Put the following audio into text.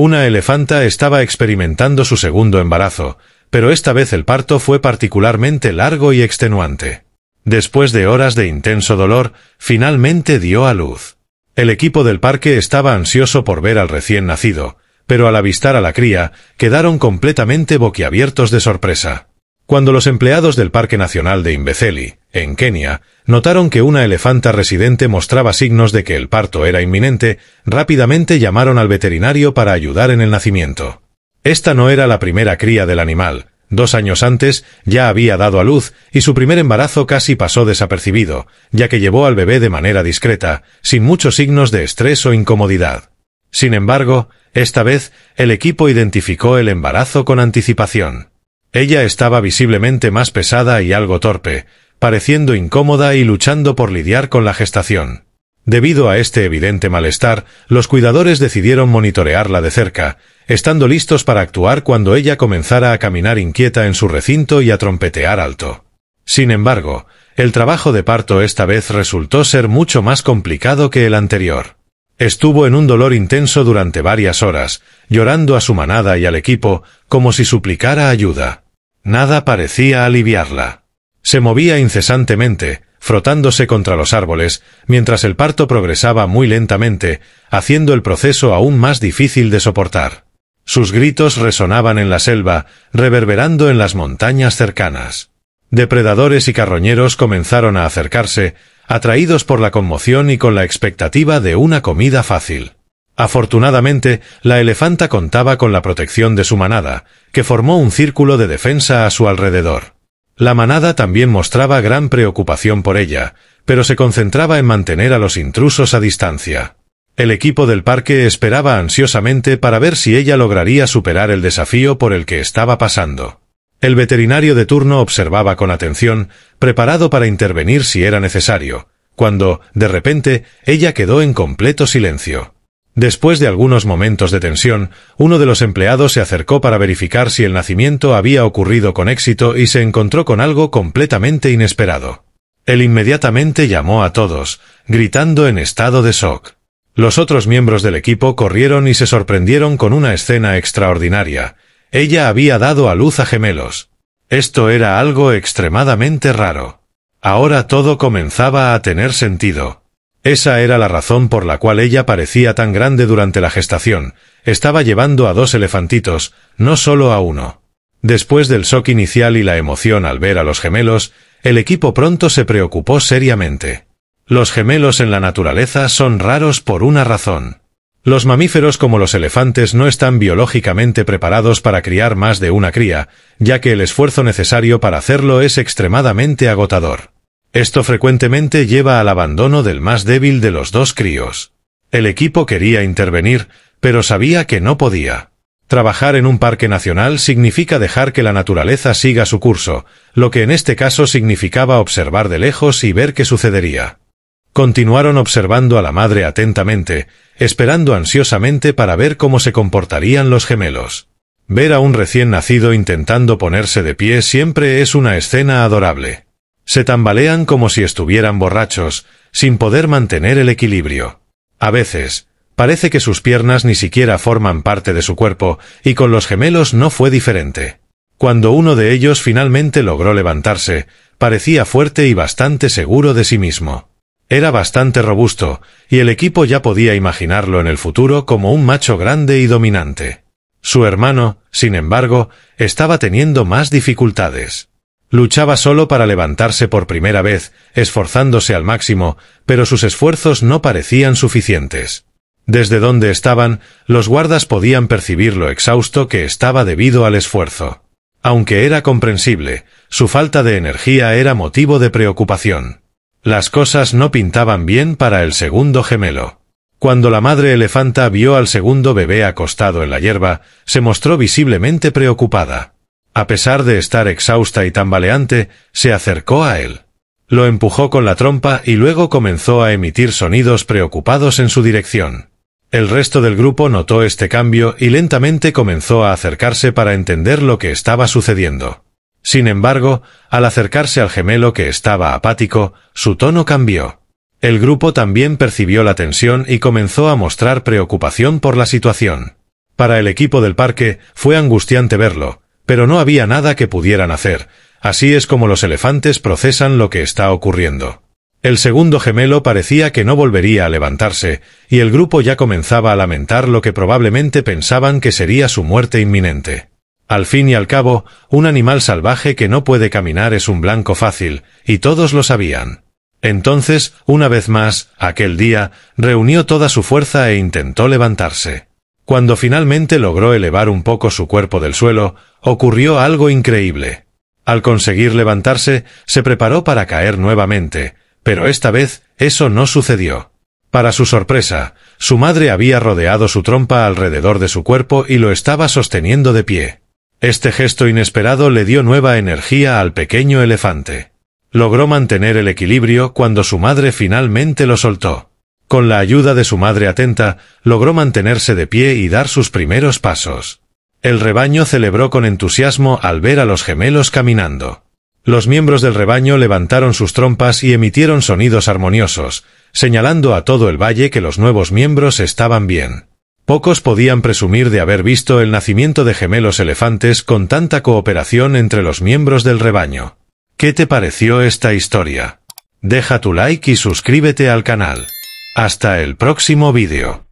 Una elefanta estaba experimentando su segundo embarazo, pero esta vez el parto fue particularmente largo y extenuante. Después de horas de intenso dolor, finalmente dio a luz. El equipo del parque estaba ansioso por ver al recién nacido, pero al avistar a la cría, quedaron completamente boquiabiertos de sorpresa cuando los empleados del Parque Nacional de Imbeceli, en Kenia, notaron que una elefanta residente mostraba signos de que el parto era inminente, rápidamente llamaron al veterinario para ayudar en el nacimiento. Esta no era la primera cría del animal. Dos años antes ya había dado a luz y su primer embarazo casi pasó desapercibido, ya que llevó al bebé de manera discreta, sin muchos signos de estrés o incomodidad. Sin embargo, esta vez, el equipo identificó el embarazo con anticipación. Ella estaba visiblemente más pesada y algo torpe, pareciendo incómoda y luchando por lidiar con la gestación. Debido a este evidente malestar, los cuidadores decidieron monitorearla de cerca, estando listos para actuar cuando ella comenzara a caminar inquieta en su recinto y a trompetear alto. Sin embargo, el trabajo de parto esta vez resultó ser mucho más complicado que el anterior. Estuvo en un dolor intenso durante varias horas, llorando a su manada y al equipo, como si suplicara ayuda. Nada parecía aliviarla. Se movía incesantemente, frotándose contra los árboles, mientras el parto progresaba muy lentamente, haciendo el proceso aún más difícil de soportar. Sus gritos resonaban en la selva, reverberando en las montañas cercanas. Depredadores y carroñeros comenzaron a acercarse, atraídos por la conmoción y con la expectativa de una comida fácil. Afortunadamente, la elefanta contaba con la protección de su manada, que formó un círculo de defensa a su alrededor. La manada también mostraba gran preocupación por ella, pero se concentraba en mantener a los intrusos a distancia. El equipo del parque esperaba ansiosamente para ver si ella lograría superar el desafío por el que estaba pasando. El veterinario de turno observaba con atención, preparado para intervenir si era necesario, cuando, de repente, ella quedó en completo silencio. Después de algunos momentos de tensión, uno de los empleados se acercó para verificar si el nacimiento había ocurrido con éxito y se encontró con algo completamente inesperado. Él inmediatamente llamó a todos, gritando en estado de shock. Los otros miembros del equipo corrieron y se sorprendieron con una escena extraordinaria, ella había dado a luz a gemelos. Esto era algo extremadamente raro. Ahora todo comenzaba a tener sentido. Esa era la razón por la cual ella parecía tan grande durante la gestación. Estaba llevando a dos elefantitos, no solo a uno. Después del shock inicial y la emoción al ver a los gemelos, el equipo pronto se preocupó seriamente. Los gemelos en la naturaleza son raros por una razón. Los mamíferos como los elefantes no están biológicamente preparados para criar más de una cría, ya que el esfuerzo necesario para hacerlo es extremadamente agotador. Esto frecuentemente lleva al abandono del más débil de los dos críos. El equipo quería intervenir, pero sabía que no podía. Trabajar en un parque nacional significa dejar que la naturaleza siga su curso, lo que en este caso significaba observar de lejos y ver qué sucedería. Continuaron observando a la madre atentamente, esperando ansiosamente para ver cómo se comportarían los gemelos. Ver a un recién nacido intentando ponerse de pie siempre es una escena adorable. Se tambalean como si estuvieran borrachos, sin poder mantener el equilibrio. A veces, parece que sus piernas ni siquiera forman parte de su cuerpo, y con los gemelos no fue diferente. Cuando uno de ellos finalmente logró levantarse, parecía fuerte y bastante seguro de sí mismo. Era bastante robusto, y el equipo ya podía imaginarlo en el futuro como un macho grande y dominante. Su hermano, sin embargo, estaba teniendo más dificultades. Luchaba solo para levantarse por primera vez, esforzándose al máximo, pero sus esfuerzos no parecían suficientes. Desde donde estaban, los guardas podían percibir lo exhausto que estaba debido al esfuerzo. Aunque era comprensible, su falta de energía era motivo de preocupación. Las cosas no pintaban bien para el segundo gemelo. Cuando la madre elefanta vio al segundo bebé acostado en la hierba, se mostró visiblemente preocupada. A pesar de estar exhausta y tambaleante, se acercó a él. Lo empujó con la trompa y luego comenzó a emitir sonidos preocupados en su dirección. El resto del grupo notó este cambio y lentamente comenzó a acercarse para entender lo que estaba sucediendo. Sin embargo, al acercarse al gemelo que estaba apático, su tono cambió. El grupo también percibió la tensión y comenzó a mostrar preocupación por la situación. Para el equipo del parque fue angustiante verlo, pero no había nada que pudieran hacer, así es como los elefantes procesan lo que está ocurriendo. El segundo gemelo parecía que no volvería a levantarse, y el grupo ya comenzaba a lamentar lo que probablemente pensaban que sería su muerte inminente. Al fin y al cabo, un animal salvaje que no puede caminar es un blanco fácil, y todos lo sabían. Entonces, una vez más, aquel día, reunió toda su fuerza e intentó levantarse. Cuando finalmente logró elevar un poco su cuerpo del suelo, ocurrió algo increíble. Al conseguir levantarse, se preparó para caer nuevamente, pero esta vez eso no sucedió. Para su sorpresa, su madre había rodeado su trompa alrededor de su cuerpo y lo estaba sosteniendo de pie. Este gesto inesperado le dio nueva energía al pequeño elefante. Logró mantener el equilibrio cuando su madre finalmente lo soltó. Con la ayuda de su madre atenta, logró mantenerse de pie y dar sus primeros pasos. El rebaño celebró con entusiasmo al ver a los gemelos caminando. Los miembros del rebaño levantaron sus trompas y emitieron sonidos armoniosos, señalando a todo el valle que los nuevos miembros estaban bien. Pocos podían presumir de haber visto el nacimiento de gemelos elefantes con tanta cooperación entre los miembros del rebaño. ¿Qué te pareció esta historia? Deja tu like y suscríbete al canal. Hasta el próximo vídeo.